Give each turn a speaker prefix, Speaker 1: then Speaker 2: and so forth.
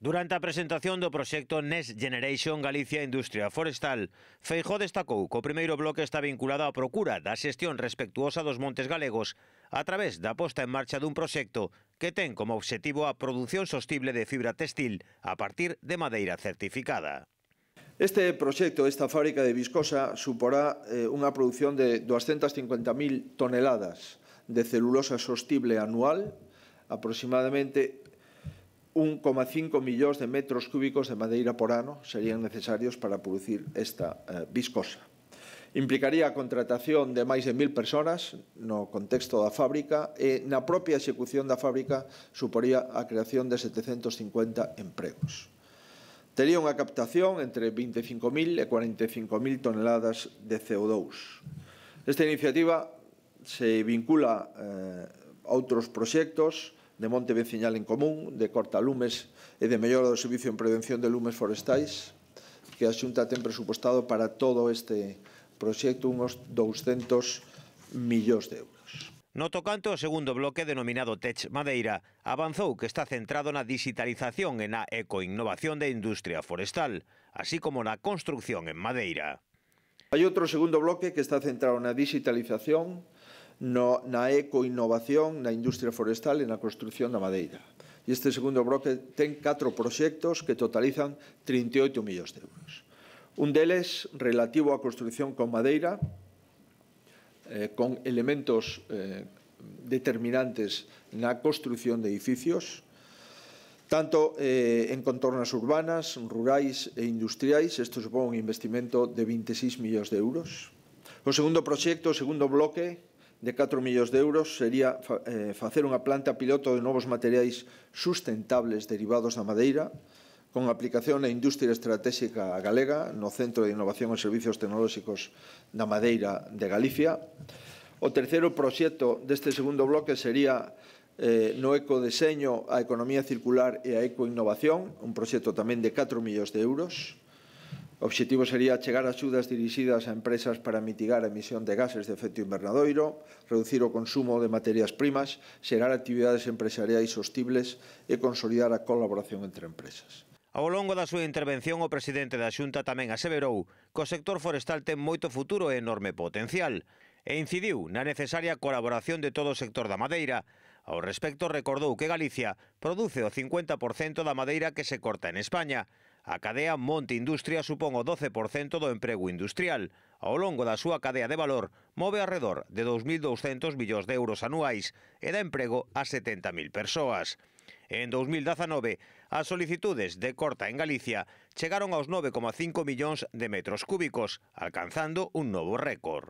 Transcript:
Speaker 1: Durante a presentación do proxecto Next Generation Galicia Industria Forestal, Feijó destacou que o primeiro bloque está vinculado á procura da xestión respectuosa dos montes galegos a través da posta en marcha dun proxecto que ten como obxectivo a produción sostible de fibra textil a partir de madeira certificada.
Speaker 2: Este proxecto, esta fábrica de viscosa, suporá eh, unha produción de 250.000 toneladas de celulosa sostible anual, aproximadamente 1,5 millóns de metros cúbicos de madeira por ano serían necesarios para producir esta eh, viscosa. Implicaría a contratación de máis de mil personas no contexto da fábrica e na propia execución da fábrica suporía a creación de 750 empregos. Tería unha captación entre 25.000 e 45.000 toneladas de CO2. Esta iniciativa se vincula eh, a outros proxectos de monte veciñal en común, de corta lumes e de mellora do Servicio en Prevención de Lumes Forestais, que a Xunta ten presupostado para todo este proxecto unos 200 millóns de euros.
Speaker 1: No tocante o segundo bloque denominado Tech Madeira, avanzou que está centrado na digitalización e na ecoinnovación da industria forestal, así como na construcción en madeira.
Speaker 2: Hai outro segundo bloque que está centrado na digitalización, no, na ecoinnovación na industria forestal e na construcción da madeira. E este segundo bloque ten catro proxectos que totalizan 38 millóns de euros. Un deles relativo á construcción con madeira, eh, con elementos eh, determinantes na construcción de edificios, tanto eh, en contornas urbanas, rurais e industriais, isto supón un investimento de 26 millóns de euros. O segundo proxecto, o segundo bloque, de 4 millóns de euros sería eh, facer unha planta piloto de novos materiais sustentables derivados da madeira, con aplicación na industria estratégica galega no Centro de Innovación e Servicios Tecnolóxicos da Madeira de Galicia. O terceiro proxecto deste segundo bloque sería eh, no ecodeseño a economía circular e a ecoinnovación, un proxecto tamén de 4 millóns de euros. O objetivo sería chegar a axudas dirixidas a empresas para mitigar a emisión de gases de efecto invernadoiro, reducir o consumo de materias primas, xerar actividades empresariais sostibles e consolidar a colaboración entre empresas.
Speaker 1: Ao longo da súa intervención, o presidente da Xunta tamén aseverou que o sector forestal ten moito futuro e enorme potencial e incidiu na necesaria colaboración de todo o sector da madeira. Ao respecto, recordou que Galicia produce o 50% da madeira que se corta en España, A cadea Monte Industria supón o 12% do emprego industrial. Ao longo da súa cadea de valor, move alrededor de 2.200 millóns de euros anuais e dá emprego a 70.000 persoas. En 2019, as solicitudes de corta en Galicia chegaron aos 9,5 millóns de metros cúbicos, alcanzando un novo récord.